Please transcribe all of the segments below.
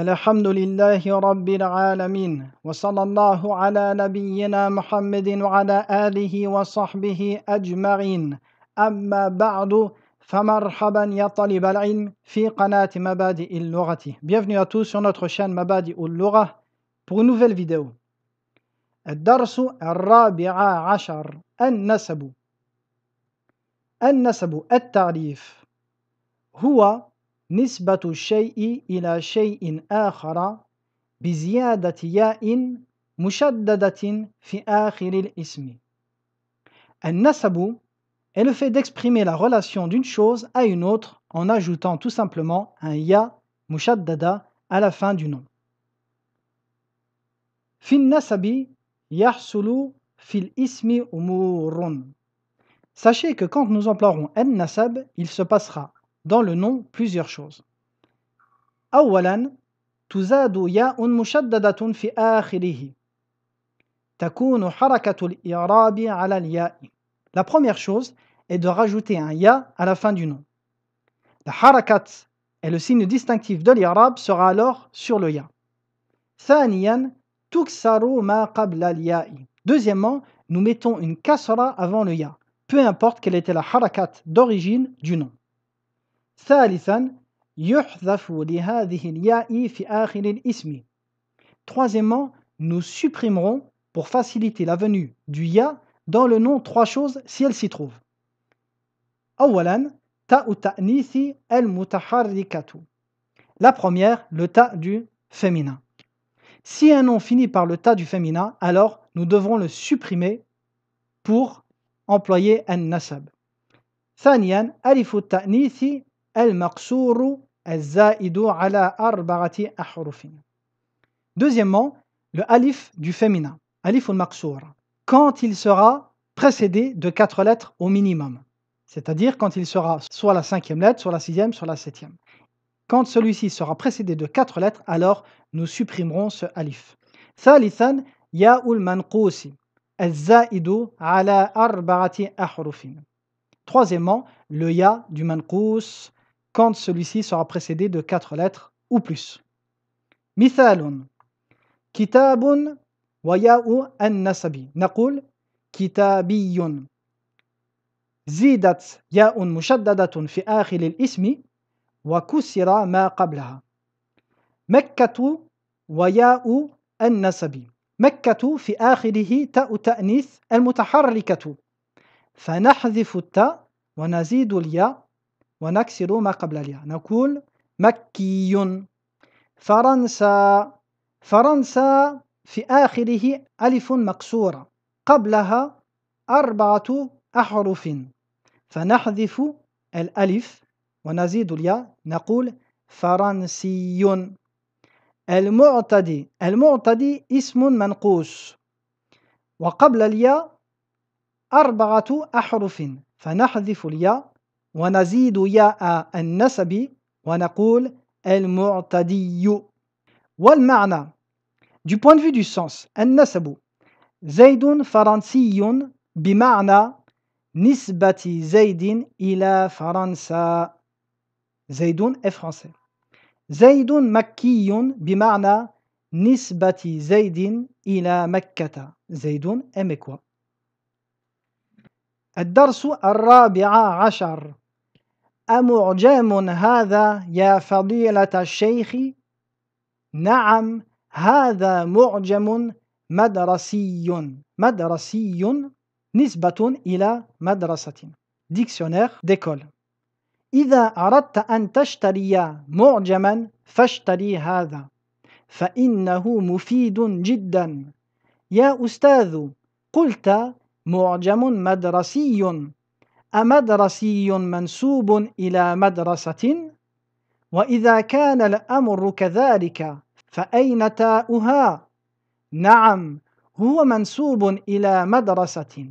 الحمد لله رب العالمين وصلى الله على نبينا محمد وعلى آله وصحبه أجمعين أما بعد فمرحبا يا طالب العلم في قناة مبادئ اللغة Bienvenue à tous sur notre chaîne مبادئ اللغة pour une nouvelle vidéo الدرس الرابع عشر النسب النسب التعريف هو نسبة الشيء إلى شيء آخر بزيادة ياء مشددة في آخر الاسم. النسب est le fait d'exprimer la relation d'une chose à une autre en ajoutant tout simplement un ya mushaddada à la fin du nom. في النسب يحصل fil ismi أمور. Sachez que quand nous emploierons en nasab, il se passera dans le nom plusieurs choses. La première chose est de rajouter un ya à la fin du nom. La harakat et le signe distinctif de l'irab sera alors sur le ya. ma Deuxièmement, nous mettons une kasra avant le ya, peu importe quelle était la harakat d'origine du nom. ثالثا يحذف لهذه الياء في الاسم Troisièmement, nous supprimerons pour faciliter la venue du ya dans le nom trois choses si elles s'y trouvent. تاء La première, le ta du féminin. Si un nom finit par le ta du féminin, alors nous devrons le supprimer pour employer un nasab. ثانيا ألف التأنيث al al-za'idu ala arba'ati ahrufin. Deuxièmement, le alif du féminin, alif al-maqsour, quand il sera précédé de quatre lettres au minimum, c'est-à-dire quand il sera soit la cinquième lettre, soit la sixième, soit la septième. Quand celui-ci sera précédé de quatre lettres, alors nous supprimerons ce alif. ya'ul manqousi, al-za'idu ala arba'ati ahrufin. Troisièmement, le ya du manqous quand celui-ci sera précédé de quatre lettres ou plus. Mithalun. Kitabun waya'u an nasabi. Nakul kitabiyun. Zidat ya'un mushaddadatun fi akhir ismi wa kusira ma qablaha. Mekkatu waya'u an nasabi. Mekkatu fi akhirihi ta'u ta'nith al-mutaharrikatu. فنحذف wa ونزيد الياء ونكسر ما قبل الياء نقول مكي فرنسا فرنسا في آخره ألف مقصورة قبلها أربعة أحرف فنحذف الألف ونزيد الياء نقول فرنسي المعتدي المعتدي اسم منقوص وقبل الياء أربعة أحرف فنحذف الياء ونزيد ياء النسب ونقول المعتدي والمعنى Du point de vue du sens, النسب زيد فرنسي بمعنى نسبة زيد إلى فرنسا زيد فرنسي زيد مكي بمعنى نسبة زيد إلى مكة زيد أمكوا الدرس الرابع عشر أمعجم هذا يا فضيلة الشيخ؟ نعم هذا معجم مدرسي مدرسي نسبة إلى مدرسة ديكسيونير ديكول إذا أردت أن تشتري معجما فاشتري هذا فإنه مفيد جدا يا أستاذ قلت معجم مدرسي أمدرسي منسوب إلى مدرسة وإذا كان الأمر كذلك فأين تاؤها نعم هو منسوب إلى مدرسة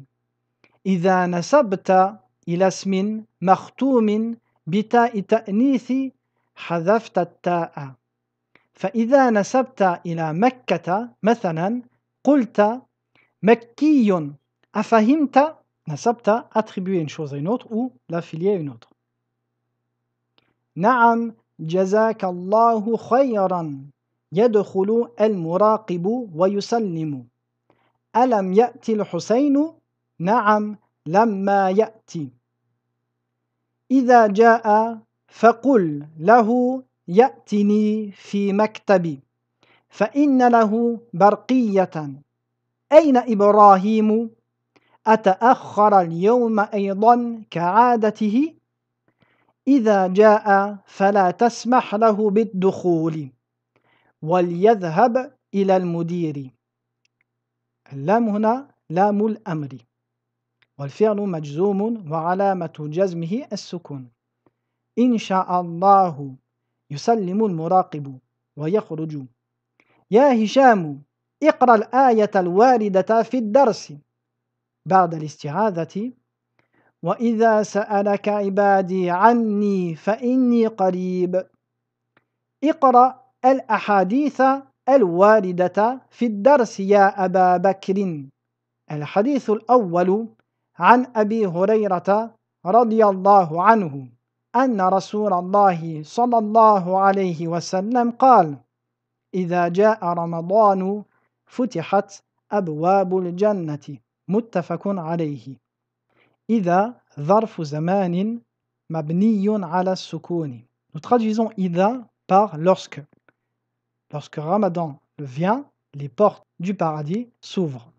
إذا نسبت إلى اسم مختوم بتاء تأنيث حذفت التاء فإذا نسبت إلى مكة مثلا قلت مكي أفهمت نسبت attribuer une chose à une autre ou l'affilier à une autre. نعم جزاك الله خيرا يدخل المراقب ويسلم ألم يأتي الحسين؟ نعم لما يأتي إذا جاء فقل له يأتني في مكتبي فإن له برقية أين إبراهيم؟ أتأخر اليوم أيضا كعادته إذا جاء فلا تسمح له بالدخول وليذهب إلى المدير اللام هنا لام الأمر والفعل مجزوم وعلامة جزمه السكون إن شاء الله يسلم المراقب ويخرج يا هشام اقرأ الآية الواردة في الدرس بعد الاستعاذة وإذا سألك عبادي عني فإني قريب اقرأ الأحاديث الواردة في الدرس يا أبا بكر الحديث الأول عن أبي هريرة رضي الله عنه أن رسول الله صلى الله عليه وسلم قال إذا جاء رمضان فتحت أبواب الجنة متفق عليه إذا ظرف زمان مبني على السكون Nous traduisons Ida par lorsque. Lorsque Ramadan vient, les portes du paradis s'ouvrent.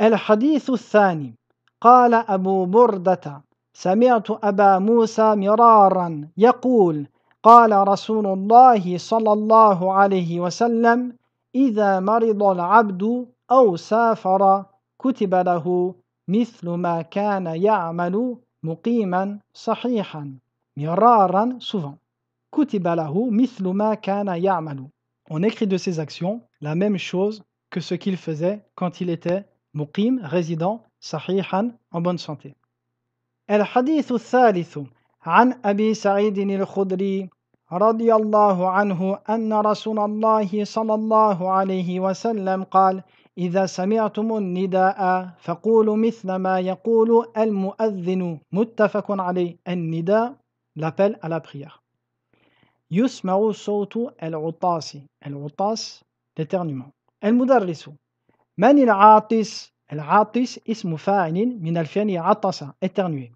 الحديث الثاني قال أبو بردة سمعت أبا موسى مرارا يقول قال رسول الله صلى الله عليه وسلم إذا مرض العبد أو سافر كتب له مثل ما كان يعمل مقيما صحيحا مرارا souvent كتب له مثل ما كان يعمل on écrit de ses actions la même chose que ce qu'il faisait quand il était مقيم résident صحيحا en bonne santé الحديث الثالث عن أبي سعيد الخدري رضي الله عنه أن رسول الله صلى الله عليه وسلم قال إذا سمعتم النداء فقولوا مثل ما يقول المؤذن متفق عليه النداء لابل على بخير يسمع صوت العطاس العطاس l'éternuement المدرس من العاطس العاطس اسم فاعل من الفعل عطس éternuer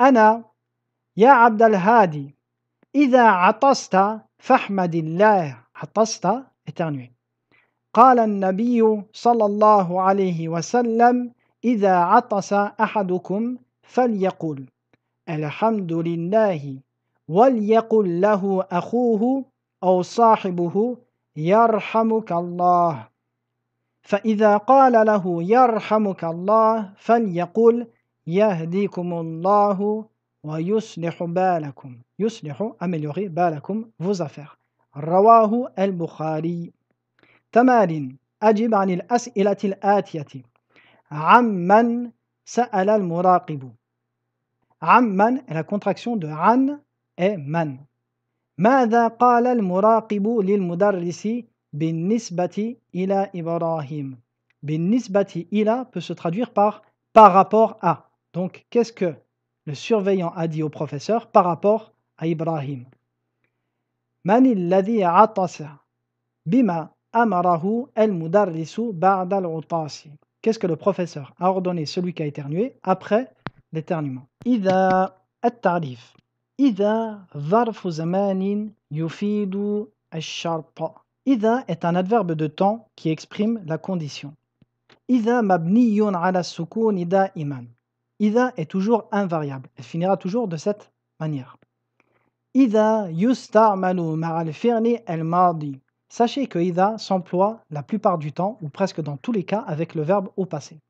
أنا يا عبد الهادي إذا عطست فاحمد الله عطست éternuer قال النبي صلى الله عليه وسلم إذا عطس أحدكم فليقل الحمد لله وليقل له أخوه أو صاحبه يرحمك الله فإذا قال له يرحمك الله فليقل يهديكم الله ويصلح بالكم يصلح أمليغي بالكم vos رواه البخاري تمارين أجب عن الأسئلة الآتية عمن سأل المراقب عمن est la contraction de عن et من ماذا قال المراقب nisbati ila Ibrahim »« Bin nisbati ila » peut se traduire par par rapport à donc qu'est-ce que le surveillant a dit au professeur par rapport à Ibrahim من الذي عطس Bima Amarahu el-Mudarrisu ba'd al Qu'est-ce que le professeur a ordonné celui qui a éternué après l'éternuement Ida التعريف إذا zamanin yufidu يفيد الشرط Ida est un adverbe de temps qui exprime la condition mabni ala على ida iman. Ida est toujours invariable elle finira toujours de cette manière إذا يستعمل مع el madi Sachez que Ida s'emploie la plupart du temps, ou presque dans tous les cas, avec le verbe au passé.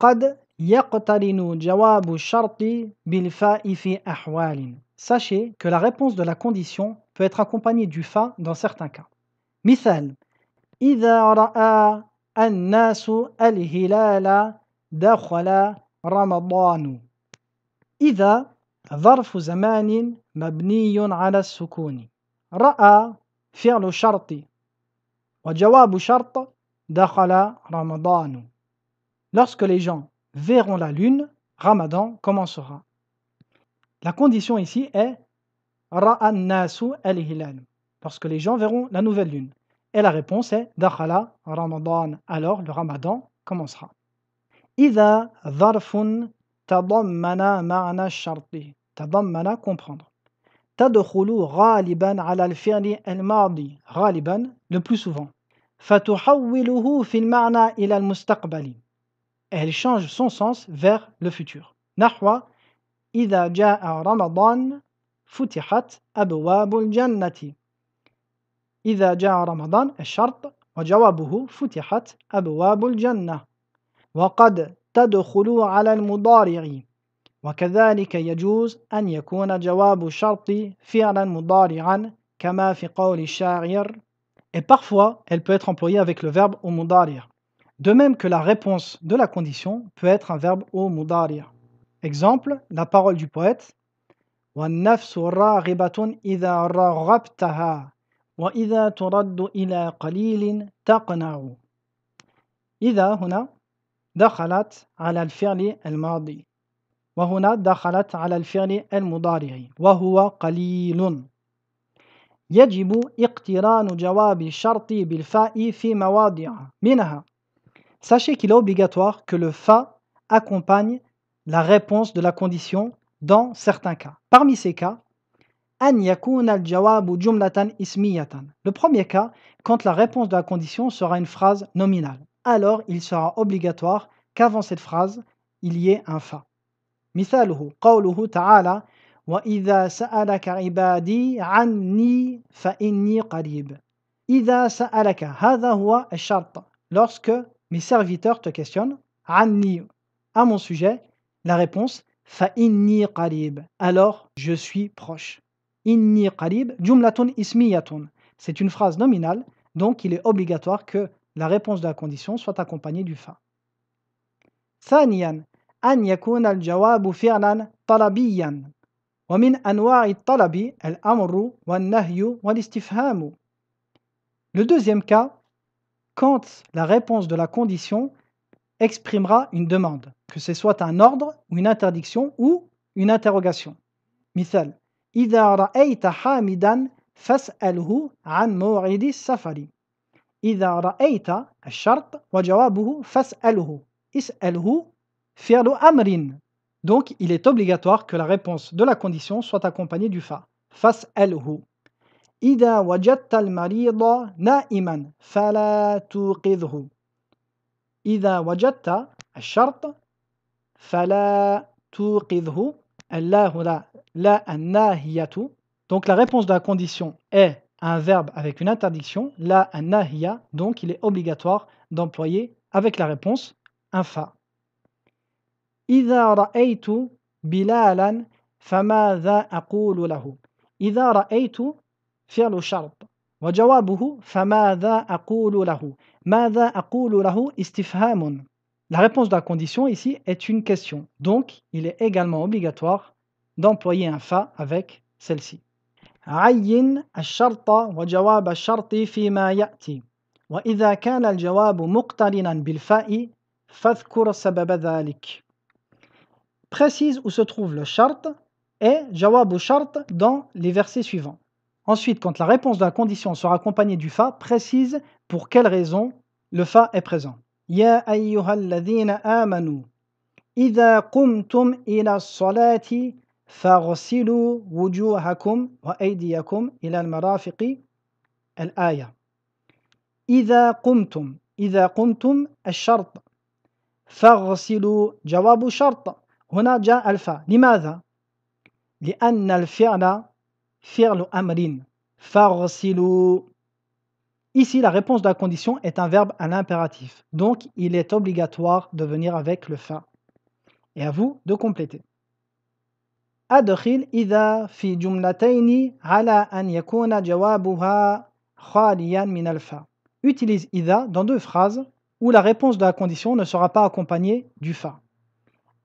قد يقترن jawabu الشرط bilfa ifi ahwalin. Sachez que la réponse de la condition peut être accompagnée du fa dans certains cas. مثال إذا رأى الناس الهلال دخل رمضان. إذا ظرف زمان مبني على السكون. رأى فعل شرط وجواب شرط dakhala رمضان Lorsque les gens verront la lune, Ramadan commencera. La condition ici est Ra'an nasu al-hilal. Lorsque les gens verront la nouvelle lune. Et la réponse est Dakhala Ramadan. Alors le Ramadan commencera. Ida dharfun tadammana ma'ana sharti. Tadammana comprendre. تدخل غالبا على الفعل الماضي غالبا le plus souvent فتحوله في المعنى إلى المستقبل elle change son sens vers le futur نحو إذا جاء رمضان فتحت أبواب الجنة إذا جاء رمضان الشرط وجوابه فتحت أبواب الجنة وقد تدخل على المضارع وكذلك يجوز أن يكون جواب الشرط فعلا مضارعا كما في قول الشاعر et parfois elle peut être employée avec le verbe au mudarir. De même que la réponse de la condition peut être un verbe au mudarir. Exemple, la parole du poète والنفس راغبة إذا رغبتها وإذا ترد إلى قليل تقنع إذا هنا دخلت على الفعل الماضي وهنا دخلت على الفعل وهو قليل يجب اقتران جواب الشرط بالفاء في مواضع منها Sachez qu'il est obligatoire que le fa accompagne la réponse de la condition dans certains cas. Parmi ces cas, Le premier cas, quand la réponse de la condition sera une phrase nominale. Alors, il sera obligatoire qu'avant cette phrase, il y ait un fa. مثاله قوله تعالى وإذا سألك عبادي عني فإني قريب إذا سألك هذا هو الشرط lorsque mes serviteurs te questionnent عني à mon sujet la réponse فإني قريب alors je suis proche إني قريب جملة اسمية c'est une phrase nominale donc il est obligatoire que la réponse de la condition soit accompagnée du fa ثانيا أن يكون الجواب فعلا طلبيا ومن أنواع الطلب الأمر والنهي والاستفهام Le deuxième cas, quand la réponse de la condition exprimera une demande, que ce soit un ordre ou une interdiction ou une interrogation. Mithal, إذا رأيت حامدا فاسأله عن موعد السفر. إذا رأيت الشرط وجوابه فاسأله. اسأله Fi'lu amrin. Donc, il est obligatoire que la réponse de la condition soit accompagnée du fa. Fas hu. Ida wajatta al na na'iman fala tuqidhu. Ida wajatta al fala tuqidhu. Allahu la la annahiyatu. Donc, la réponse de la condition est un verbe avec une interdiction, la nahiya, donc il est obligatoire d'employer avec la réponse un fa. إذا رأيت بلالا فماذا أقول له إذا رأيت فعل شرط وجوابه فماذا أقول له ماذا أقول له استفهام La réponse de la condition ici est une question, donc il est également obligatoire d'employer un fa avec celle-ci. عين الشرط وجواب الشرط فيما يأتي وإذا كان الجواب مقترنا بالفاء فاذكر سبب ذلك précise où se trouve le shart et jawab shart dans les versets suivants. Ensuite, quand la réponse de la condition sera accompagnée du fa, précise pour quelle raison le fa est présent. Ya ladhina amanu idha qumtum ila salati فاغسلوا وجوهكم وأيديكم إلى المرافق الآية إذا قمتم إذا قمتم الشرط فاغسلوا جواب شرط Ici, la réponse de la condition est un verbe à l'impératif, donc il est obligatoire de venir avec le fa. Et à vous de compléter. Utilise ida dans deux phrases où la réponse de la condition ne sera pas accompagnée du fa.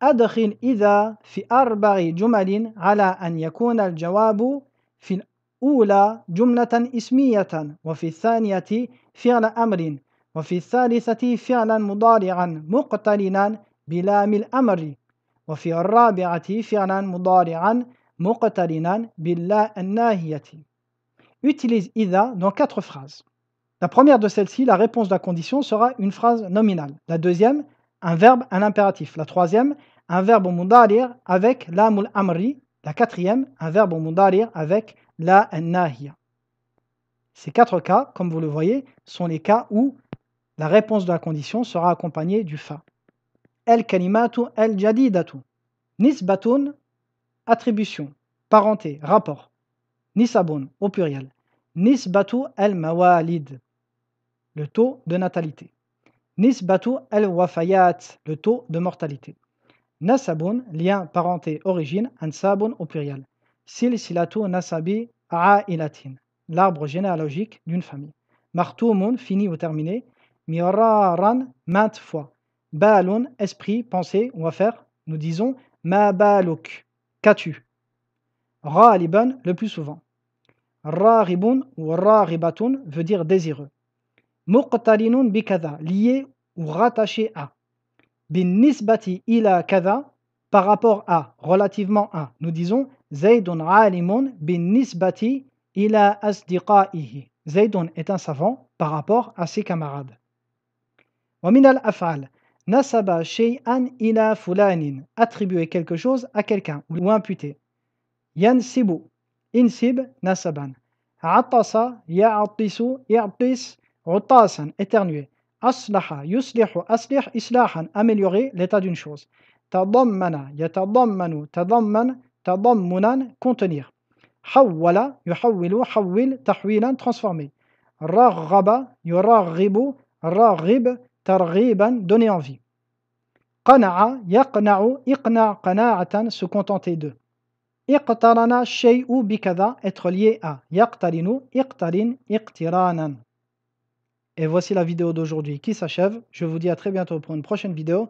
أدخل إذا في أربع جمل على أن يكون الجواب في الأولى جملة اسمية وفي الثانية فعل أمر وفي الثالثة فعلا مضارعا مقترنا بلام الأمر وفي الرابعة فعلا مضارعا مقترنا باللا الناهية Utilise إذا dans quatre phrases. La première de celles-ci, la réponse de la condition sera une phrase nominale. La deuxième, un verbe, un impératif. La troisième, un verbe mundarir avec la mul amri, la quatrième, un verbe mundarir avec la nahia. Ces quatre cas, comme vous le voyez, sont les cas où la réponse de la condition sera accompagnée du fa. El kanimatu, el jadidatu. Nisbatun, attribution, parenté, rapport. Nisabun, au pluriel. Nisbatu el mawalid, le taux de natalité. Nisbatu el wafayat, le taux de mortalité. Nasabun, lien, parenté, origine, ansabun au pluriel. Silsilatu nasabi a'ilatin, l'arbre généalogique d'une famille. Martumun, fini ou terminé. Miraran, maintes fois. Baalun, esprit, pensée ou affaire. Nous disons ma Baluk. qu'as-tu le plus souvent. ra Ra'ribun ou ra'ribatun veut dire désireux. Muqtarinun bikada, lié ou rattaché à bin nisbati ila kada par rapport à, relativement à, nous disons Zaydun alimun bin nisbati ila asdiqaihi. Zaydun est un savant par rapport à ses camarades. al af'al »« nasaba shay'an ila fulanin attribuer quelque chose à quelqu'un ou imputer yansibu insib nasaban atasa ya'tisu ya'tis utasan éternuer أصلح يصلح أصلح إصلاحا أمليوري لتا دون شوز تضمن يتضمن تضمن تضمنا كونتنير حول يحول حول تحويلا ترانسفورمي رغب يرغب راغب ترغيبا دوني انفي قنع يقنع اقنع قناعة سو كونتونتي دو اقترن شيء بكذا اتخليه ا يقترن اقترن اقترانا Et voici la vidéo d'aujourd'hui qui s'achève. Je vous dis à très bientôt pour une prochaine vidéo.